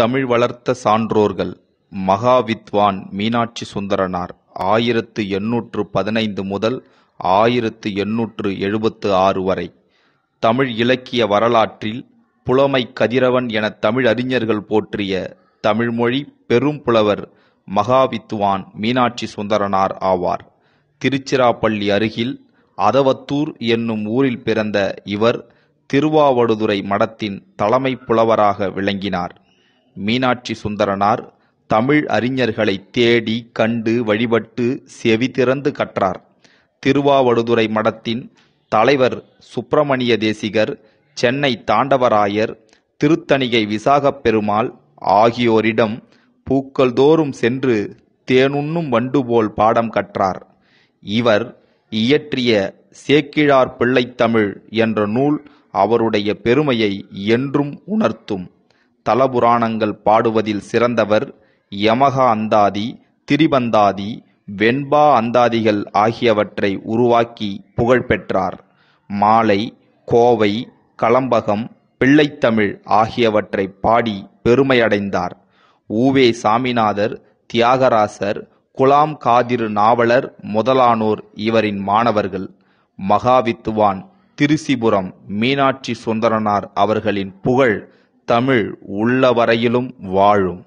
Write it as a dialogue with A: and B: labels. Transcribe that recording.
A: தமிழ் வளர்த்த சான்றோர்கள் மகாவித்வான் மீனாட்சி சுந்தரனார் ஆயிரத்து எண்ணூற்று பதினைந்து முதல் ஆயிரத்து எண்ணூற்று எழுபத்து ஆறு வரை தமிழ் இலக்கிய வரலாற்றில் புலமை கதிரவன் என தமிழ் அறிஞர்கள் போற்றிய தமிழ்மொழி பெரும் புலவர் மகாவித்வான் மீனாட்சி சுந்தரனார் ஆவார் திருச்சிராப்பள்ளி அருகில் அதவத்தூர் என்னும் ஊரில் பிறந்த இவர் திருவாவடுதுறை மடத்தின் தலைமை புலவராக விளங்கினார் மீனாட்சி சுந்தரனார் தமிழ் அறிஞர்களை தேடி கண்டு வழிபட்டு செவி திறந்து கற்றார் திருவாவடுதுறை மடத்தின் தலைவர் சுப்பிரமணிய தேசிகர் சென்னை தாண்டவராயர் திருத்தணிகை விசாகப் பெருமாள் ஆகியோரிடம் பூக்கள் தோறும் சென்று தேனுண்ணும் வண்டுபோல் பாடம் கற்றார் இவர் இயற்றிய சேக்கிழார் பிள்ளைத்தமிழ் என்ற நூல் அவருடைய பெருமையை என்றும் உணர்த்தும் தலபுராணங்கள் பாடுவதில் சிறந்தவர் யமகா அந்தாதி திரிபந்தாதி வெண்பா அந்தாதிகள் ஆகியவற்றை உருவாக்கி புகழ்பெற்றார் மாலை கோவை களம்பகம் பிள்ளைத்தமிழ் ஆகியவற்றை பாடி பெருமையடைந்தார் ஊவே சாமிநாதர் தியாகராசர் குலாம் காதிரு நாவலர் முதலானோர் இவரின் மாணவர்கள் மகாவித்துவான் திருசிபுரம் மீனாட்சி சுந்தரனார் அவர்களின் புகழ் தமிழ் உள்ளவரையிலும் வாழும்